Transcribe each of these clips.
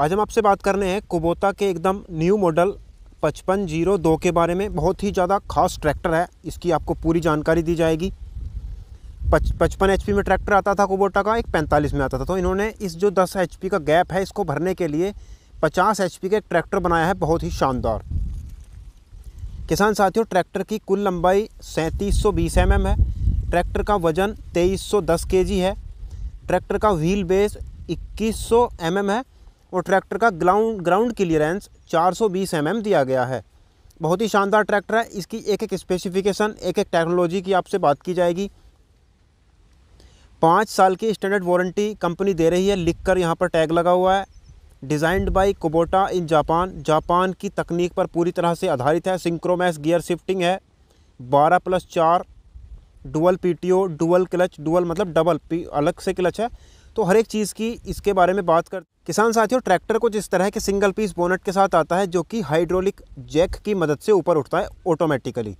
आज हम आपसे बात करने हैं कुबोता के एकदम न्यू मॉडल पचपन जीरो दो के बारे में बहुत ही ज़्यादा खास ट्रैक्टर है इसकी आपको पूरी जानकारी दी जाएगी पच पचपन एच में ट्रैक्टर आता था कुबोटा का एक पैंतालीस में आता था तो इन्होंने इस जो दस एच का गैप है इसको भरने के लिए पचास एच का एक ट्रैक्टर बनाया है बहुत ही शानदार किसान साथियों ट्रैक्टर की कुल लंबाई सैंतीस सौ बीस एम mm है ट्रैक्टर का वज़न तेईस सौ दस के जी है ट्रैक्टर का व्हील बेस इक्कीस सौ एम mm है और ट्रैक्टर का ग्राउंड ग्राउंड क्लियरेंस 420 एमएम दिया गया है बहुत ही शानदार ट्रैक्टर है इसकी एक एक स्पेसिफिकेशन एक एक टेक्नोलॉजी की आपसे बात की जाएगी पाँच साल की स्टैंडर्ड वारंटी कंपनी दे रही है लिख कर यहाँ पर टैग लगा हुआ है designed by Kubota in Japan Japan की तकनीक पर पूरी तरह से आधारित है सिंक्रोमैस गियर शिफ्टिंग है बारह प्लस चार dual P dual clutch dual मतलब डबल पी अलग से क्लच है तो हर एक चीज़ की इसके बारे में बात कर किसान साथियों ट्रैक्टर कुछ इस तरह के सिंगल पीस बोनट के साथ आता है जो कि हाइड्रोलिक जैक की मदद से ऊपर उठता है ऑटोमेटिकली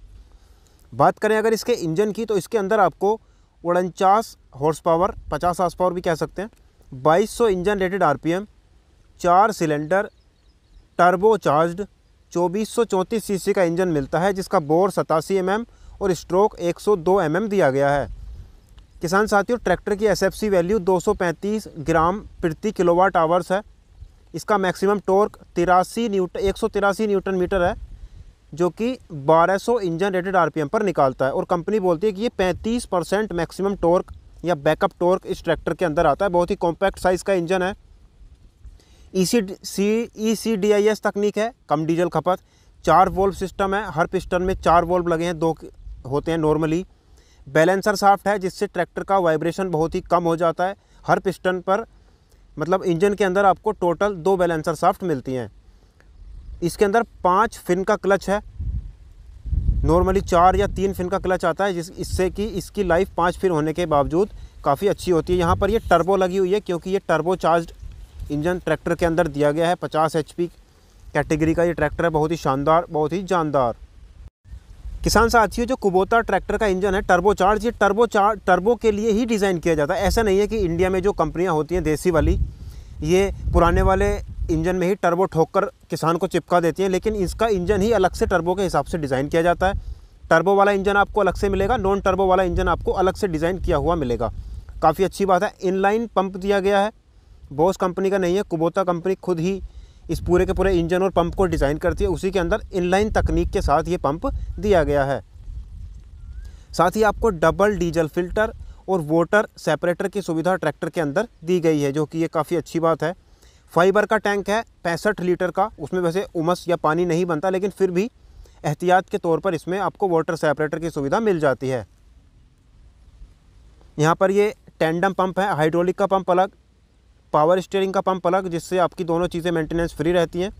बात करें अगर इसके इंजन की तो इसके अंदर आपको उनचास हॉर्स पावर पचास हॉर्स पावर भी कह सकते हैं सौ इंजन रेटेड एम चार सिलेंडर टर्बो चार्ज्ड चौबीस सीसी का इंजन मिलता है जिसका बोर सतासी एम mm और स्ट्रोक 102 सौ mm दिया गया है किसान साथियों ट्रैक्टर की एसएफसी वैल्यू 235 ग्राम प्रति किलोवाट आवर्स है इसका मैक्सिमम टॉर्क तिरासी न्यूटन एक न्यूटन मीटर है जो कि 1200 इंजन रेटेड आरपीएम पर निकालता है और कंपनी बोलती है कि ये 35 परसेंट मैक्सिमम टॉर्क या बैकअप टॉर्क इस ट्रैक्टर के अंदर आता है बहुत ही कॉम्पैक्ट साइज़ का इंजन है E C C E C D I S तकनीक है कम डीजल खपत चार वोल्व सिस्टम है हर पिस्टन में चार वोल्व लगे हैं दो होते हैं नॉर्मली बैलेंसर साफ्ट है जिससे ट्रैक्टर का वाइब्रेशन बहुत ही कम हो जाता है हर पिस्टन पर मतलब इंजन के अंदर आपको टोटल दो बैलेंसर साफ्ट मिलती हैं इसके अंदर पाँच फिन का क्लच है नॉर्मली चार या तीन फिन का क्लच आता है जिस इससे कि इसकी लाइफ पाँच फिन होने के बावजूद काफ़ी अच्छी होती है यहाँ पर यह टर्बो लगी हुई है क्योंकि ये टर्बो चार्ज इंजन ट्रैक्टर के अंदर दिया गया है पचास एच कैटेगरी का ये ट्रैक्टर है बहुत ही शानदार बहुत ही जानदार किसान साथियों जो कुबोता ट्रैक्टर का इंजन है टर्बो चार्ज ये टर्बो चार्ज टर्बो के लिए ही डिज़ाइन किया जाता है ऐसा नहीं है कि इंडिया में जो कंपनियां होती हैं देसी वाली ये पुराने वाले इंजन में ही टर्बो ठोक कर किसान को चिपका देती हैं लेकिन इसका इंजन ही अलग से टर्बो के हिसाब से डिज़ाइन किया जाता है टर्बो वाला इंजन आपको अलग से मिलेगा नॉन टर्बो वाला इंजन आपको अलग से डिज़ाइन किया हुआ मिलेगा काफ़ी अच्छी बात है इनलाइन पंप दिया गया है बोस कंपनी का नहीं है कुबोता कंपनी खुद ही इस पूरे के पूरे इंजन और पंप को डिज़ाइन करती है उसी के अंदर इनलाइन तकनीक के साथ ये पंप दिया गया है साथ ही आपको डबल डीजल फिल्टर और वाटर सेपरेटर की सुविधा ट्रैक्टर के अंदर दी गई है जो कि ये काफ़ी अच्छी बात है फाइबर का टैंक है पैंसठ लीटर का उसमें वैसे उमस या पानी नहीं बनता लेकिन फिर भी एहतियात के तौर पर इसमें आपको वाटर सेपरेटर की सुविधा मिल जाती है यहाँ पर ये टैंडम पंप है हाइड्रोलिक का पंप अलग पावर स्टेयरिंग का पंप अलग जिससे आपकी दोनों चीज़ें मेंटेनेंस फ्री रहती हैं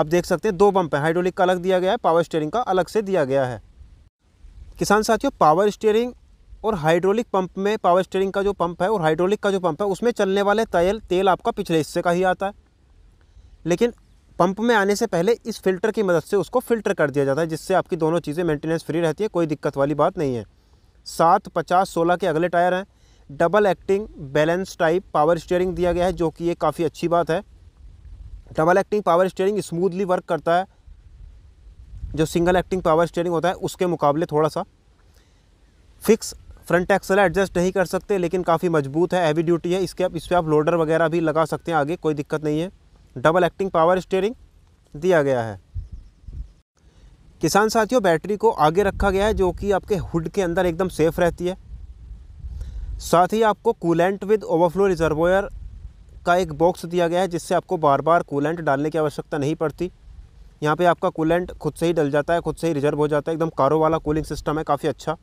आप देख सकते हैं दो पंप है हाइड्रोलिक का अलग दिया गया है पावर स्टेयरिंग का अलग से दिया गया है किसान साथियों पावर स्टेयरिंग और हाइड्रोलिक पंप में पावर स्टेयरिंग का जो पंप है और हाइड्रोलिक का जो पंप है उसमें चलने वाले तेल तेल आपका पिछले हिस्से का ही आता है लेकिन पंप में आने से पहले इस फिल्टर की मदद से उसको फिल्टर कर दिया जाता है जिससे आपकी दोनों चीज़ें मेंटेनेंस फ्री रहती है कोई दिक्कत वाली बात नहीं है सात पचास सोलह के अगले टायर हैं double acting balance type power steering दिया गया है जो कि ये काफ़ी अच्छी बात है double acting power steering smoothly work करता है जो सिंगल एक्टिंग पावर स्टेयरिंग होता है उसके मुकाबले थोड़ा सा फिक्स फ्रंट एक्सल एडजस्ट नहीं कर सकते लेकिन काफ़ी मजबूत है हैवी ड्यूटी है इसके आप इस पर आप लोडर वगैरह भी लगा सकते हैं आगे कोई दिक्कत नहीं है डबल एक्टिंग पावर स्टेयरिंग दिया गया है किसान साथियों बैटरी को आगे रखा गया है जो कि आपके हुड के अंदर एकदम सेफ़ रहती है साथ ही आपको कूलेंट विद ओवरफ्लो रिजर्वोयर का एक बॉक्स दिया गया है जिससे आपको बार बार कूलेंट डालने की आवश्यकता नहीं पड़ती यहाँ पे आपका कूलेंट खुद से ही डल जाता है खुद से ही रिजर्व हो जाता है एकदम कारो वाला कूलिंग सिस्टम है काफ़ी अच्छा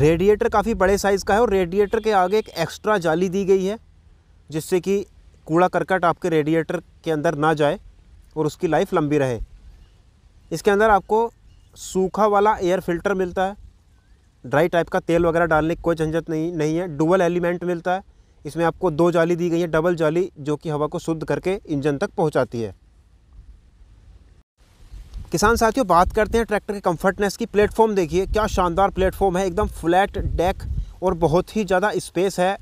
रेडिएटर काफ़ी बड़े साइज़ का है और रेडिएटर के आगे एक एक्स्ट्रा जाली दी गई है जिससे कि कूड़ा करकट आपके रेडिएटर के अंदर ना जाए और उसकी लाइफ लंबी रहे इसके अंदर आपको सूखा वाला एयर फिल्टर मिलता है ड्राई टाइप का तेल वगैरह डालने की कोई झंझट नहीं नहीं है डुबल एलिमेंट मिलता है इसमें आपको दो जाली दी गई है डबल जाली जो कि हवा को शुद्ध करके इंजन तक पहुंचाती है किसान साथियों बात करते हैं ट्रैक्टर के कंफर्टनेस की प्लेटफॉर्म देखिए क्या शानदार प्लेटफॉर्म है एकदम फ्लैट डेक और बहुत ही ज़्यादा स्पेस है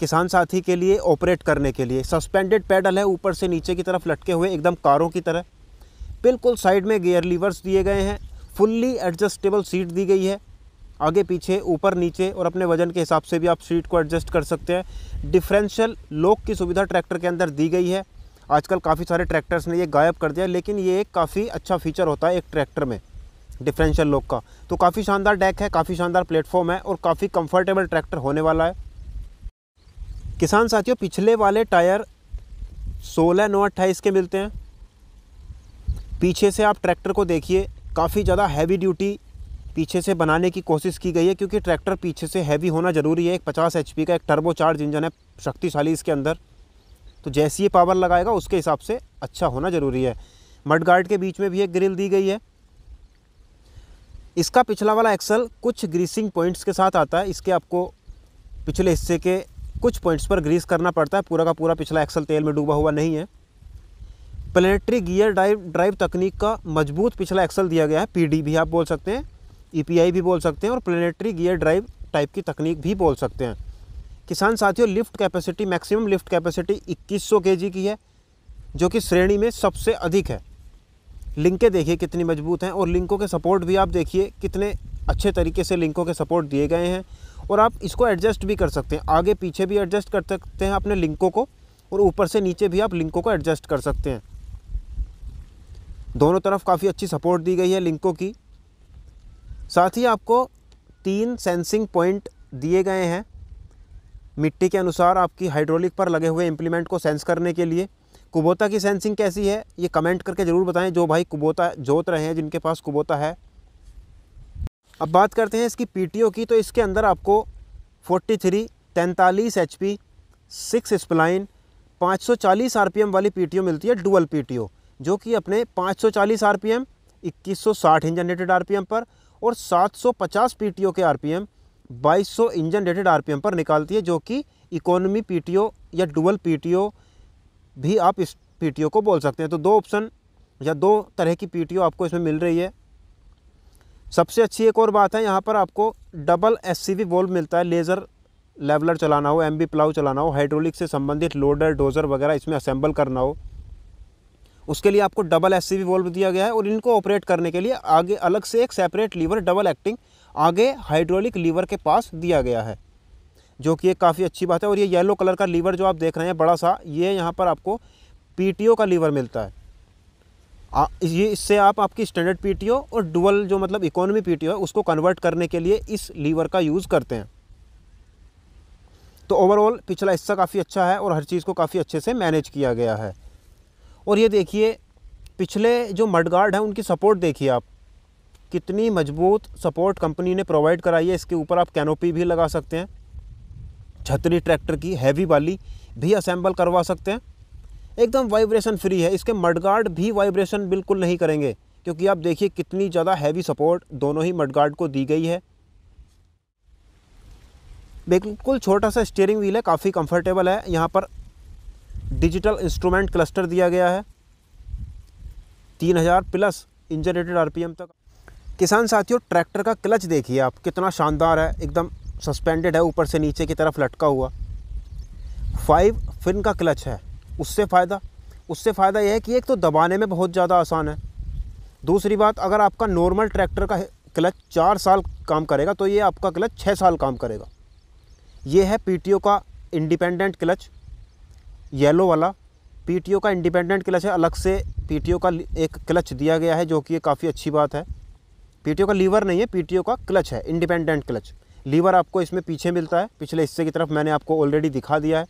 किसान साथी के लिए ऑपरेट करने के लिए सस्पेंडेड पैडल है ऊपर से नीचे की तरफ लटके हुए एकदम कारों की तरह बिल्कुल साइड में गेयर लीवर्स दिए गए हैं फुल्ली एडजस्टेबल सीट दी गई है आगे पीछे ऊपर नीचे और अपने वजन के हिसाब से भी आप सीट को एडजस्ट कर सकते हैं डिफरेंशियल लोक की सुविधा ट्रैक्टर के अंदर दी गई है आजकल काफ़ी सारे ट्रैक्टर्स ने ये गायब कर दिया लेकिन ये एक काफ़ी अच्छा फीचर होता है एक ट्रैक्टर में डिफरेंशियल लोक का तो काफ़ी शानदार डेक है काफ़ी शानदार प्लेटफॉर्म है और काफ़ी कम्फर्टेबल ट्रैक्टर होने वाला है किसान साथियों पिछले वाले टायर सोलह नौ अट्ठाईस के मिलते हैं पीछे से आप ट्रैक्टर को देखिए काफ़ी ज़्यादा हैवी ड्यूटी पीछे से बनाने की कोशिश की गई है क्योंकि ट्रैक्टर पीछे से हैवी होना ज़रूरी है एक पचास एच का एक टर्बो चार्ज इंजन है शक्तिशाली इसके अंदर तो जैसी ये पावर लगाएगा उसके हिसाब से अच्छा होना ज़रूरी है मड गार्ड के बीच में भी एक ग्रिल दी गई है इसका पिछला वाला एक्सल कुछ ग्रीसिंग पॉइंट्स के साथ आता है इसके आपको पिछले हिस्से के कुछ पॉइंट्स पर ग्रीस करना पड़ता है पूरा का पूरा पिछला एक्सल तेल में डूबा हुआ नहीं है प्लेनेटरी गियर ड्राइव ड्राइव तकनीक का मजबूत पिछला एक्सल दिया गया है पीडी भी आप बोल सकते हैं ई e भी बोल सकते हैं और प्लेनेटरी गियर ड्राइव टाइप की तकनीक भी बोल सकते हैं किसान साथियों lift capacity maximum lift capacity 2100 सौ की है जो कि श्रेणी में सबसे अधिक है लिंकें देखिए कितनी मजबूत हैं और लिंकों के सपोर्ट भी आप देखिए कितने अच्छे तरीके से लिंकों के सपोर्ट दिए गए हैं और आप इसको एडजस्ट भी कर सकते हैं आगे पीछे भी एडजस्ट कर सकते हैं अपने लिंकों को और ऊपर से नीचे भी आप लिंकों को एडजस्ट कर सकते हैं दोनों तरफ काफ़ी अच्छी सपोर्ट दी गई है लिंकों की साथ ही आपको तीन सेंसिंग पॉइंट दिए गए हैं मिट्टी के अनुसार आपकी हाइड्रोलिक पर लगे हुए इम्प्लीमेंट को सेंस करने के लिए कुबोता की सेंसिंग कैसी है ये कमेंट करके ज़रूर बताएं जो भाई कुबोता जोत रहे हैं जिनके पास कुबोता है अब बात करते हैं इसकी पीटीओ की तो इसके अंदर आपको 43, एच पी सिक्स स्प्लाइन पाँच सौ वाली पी मिलती है डुअल पी जो कि अपने पाँच सौ आरपीएम, 2160 इंजन रेटेड आर पर और 750 पीटीओ के आरपीएम 2200 इंजन रेटेड आरपीएम पर निकालती है जो कि इकोनॉमी पीटीओ या डुअल पीटीओ भी आप इस पीटीओ को बोल सकते हैं तो दो ऑप्शन या दो तरह की पीटीओ आपको इसमें मिल रही है सबसे अच्छी एक और बात है यहाँ पर आपको डबल एस सी मिलता है लेज़र लेवलर चलाना हो एम बी प्लाउ चलाना हो हाइड्रोलिक से संबंधित लोडर डोज़र वगैरह इसमें असेंबल करना हो उसके लिए आपको डबल एस सी वॉल्व दिया गया है और इनको ऑपरेट करने के लिए आगे अलग से एक सेपरेट लीवर डबल एक्टिंग आगे हाइड्रोलिक लीवर के पास दिया गया है जो कि एक काफ़ी अच्छी बात है और ये येलो कलर का लीवर जो आप देख रहे हैं बड़ा सा ये यहाँ पर आपको पीटीओ का लीवर मिलता है ये इससे आप आपकी स्टैंडर्ड पीटीओ और डुअल जो मतलब इकोनॉमी पीटीओ है उसको कन्वर्ट करने के लिए इस लीवर का यूज़ करते हैं तो ओवरऑल पिछला हिस्सा काफ़ी अच्छा है और हर चीज़ को काफ़ी अच्छे से मैनेज किया गया है और ये देखिए पिछले जो मड गार्ड हैं उनकी सपोर्ट देखिए आप कितनी मजबूत सपोर्ट कंपनी ने प्रोवाइड कराई है इसके ऊपर आप कैनोपी भी लगा सकते हैं छतरी ट्रैक्टर की हैवी वाली भी असेंबल करवा सकते हैं एकदम वाइब्रेशन फ्री है इसके मड गार्ड भी वाइब्रेशन बिल्कुल नहीं करेंगे क्योंकि आप देखिए कितनी ज़्यादा हैवी सपोर्ट दोनों ही मड गार्ड को दी गई है बिल्कुल छोटा सा स्टीयरिंग व्हील है काफ़ी कंफर्टेबल है यहाँ पर डिजिटल इंस्ट्रूमेंट क्लस्टर दिया गया है 3000 प्लस आर पी आरपीएम तक किसान साथियों ट्रैक्टर का क्लच देखिए आप कितना शानदार है एकदम सस्पेंडेड है ऊपर से नीचे की तरफ लटका हुआ फाइव फिन का क्लच है उससे फ़ायदा उससे फ़ायदा यह है कि एक तो दबाने में बहुत ज़्यादा आसान है दूसरी बात अगर आपका नॉर्मल ट्रैक्टर का क्लच चार साल काम करेगा तो ये आपका क्लच छः साल काम करेगा ये है पीटीओ का इंडिपेंडेंट क्लच येलो वाला पीटीओ का इंडिपेंडेंट क्लच है अलग से पीटीओ का एक क्लच दिया गया है जो कि काफ़ी अच्छी बात है पीटीओ का लीवर नहीं है पीटीओ का क्लच है इंडिपेंडेंट क्लच लीवर आपको इसमें पीछे मिलता है पिछले हिस्से की तरफ मैंने आपको ऑलरेडी दिखा दिया है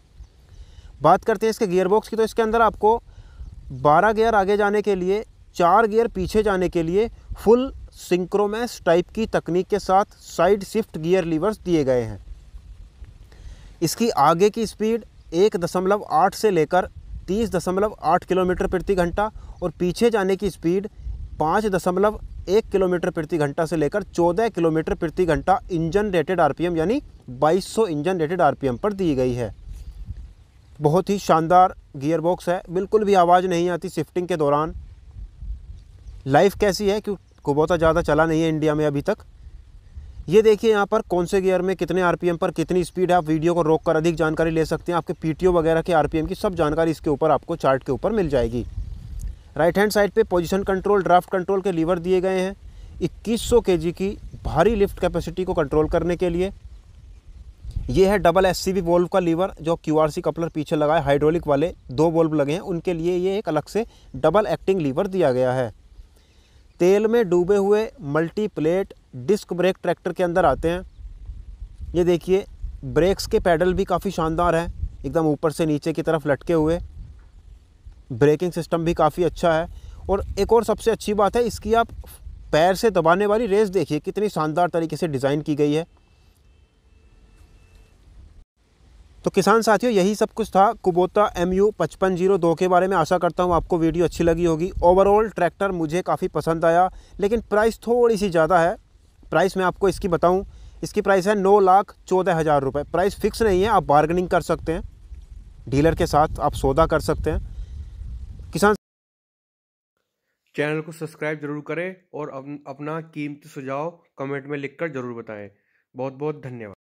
बात करते हैं इसके गियरबॉक्स की तो इसके अंदर आपको बारह गियर आगे जाने के लिए चार गियर पीछे जाने के लिए फुल सिंक्रोमैस टाइप की तकनीक के साथ साइड शिफ्ट गियर लीवर्स दिए गए हैं इसकी आगे की स्पीड एक दशमलव आठ से लेकर तीस दशमलव आठ किलोमीटर प्रति घंटा और पीछे जाने की स्पीड पाँच दशमलव एक किलोमीटर प्रति घंटा से लेकर चौदह किलोमीटर प्रति घंटा इंजन रेटेड आरपीएम यानी सौ इंजन रेटेड आरपीएम पर दी गई है बहुत ही शानदार गियर बॉक्स है बिल्कुल भी आवाज़ नहीं आती शिफ्टिंग के दौरान लाइफ कैसी है क्यों कुबोता ज़्यादा चला नहीं है इंडिया में अभी तक ये देखिए यहाँ पर कौन से गियर में कितने आरपीएम पर कितनी स्पीड है आप वीडियो को रोक कर अधिक जानकारी ले सकते हैं आपके पीटीओ वगैरह के आरपीएम की सब जानकारी इसके ऊपर आपको चार्ट के ऊपर मिल जाएगी राइट हैंड साइड पे पोजीशन कंट्रोल ड्राफ्ट कंट्रोल के लीवर दिए गए हैं 2100 जी की भारी लिफ्ट कैपेसिटी को कंट्रोल करने के लिए यह है डबल एस सी वोल्व का लीवर जो सी कपलर पीछे लगाए हाइड्रोलिक वाले दो वोल्व लगे हैं उनके लिए ये एक अलग से डबल एक्टिंग लीवर दिया गया है तेल में डूबे हुए multi plate disc brake tractor के अंदर आते हैं ये देखिए ब्रेक्स के पैडल भी काफ़ी शानदार हैं एकदम ऊपर से नीचे की तरफ लटके हुए ब्रेकिंग सिस्टम भी काफ़ी अच्छा है और एक और सबसे अच्छी बात है इसकी आप पैर से दबाने वाली रेस देखिए कितनी शानदार तरीके से डिज़ाइन की गई है तो किसान साथियों यही सब कुछ था कुबोता एम यू पचपन जीरो दो के बारे में आशा करता हूँ आपको वीडियो अच्छी लगी होगी ओवरऑल ट्रैक्टर मुझे काफ़ी पसंद आया लेकिन प्राइस थोड़ी सी ज़्यादा है प्राइस मैं आपको इसकी बताऊँ इसकी प्राइस है नौ लाख चौदह हज़ार रुपये प्राइस फिक्स नहीं है आप बार्गनिंग कर सकते हैं डीलर के साथ आप सौदा कर सकते हैं किसान चैनल को सब्सक्राइब जरूर करें और अपना कीमती सुझाव कमेंट में लिखकर जरूर बताएं बहुत बहुत धन्यवाद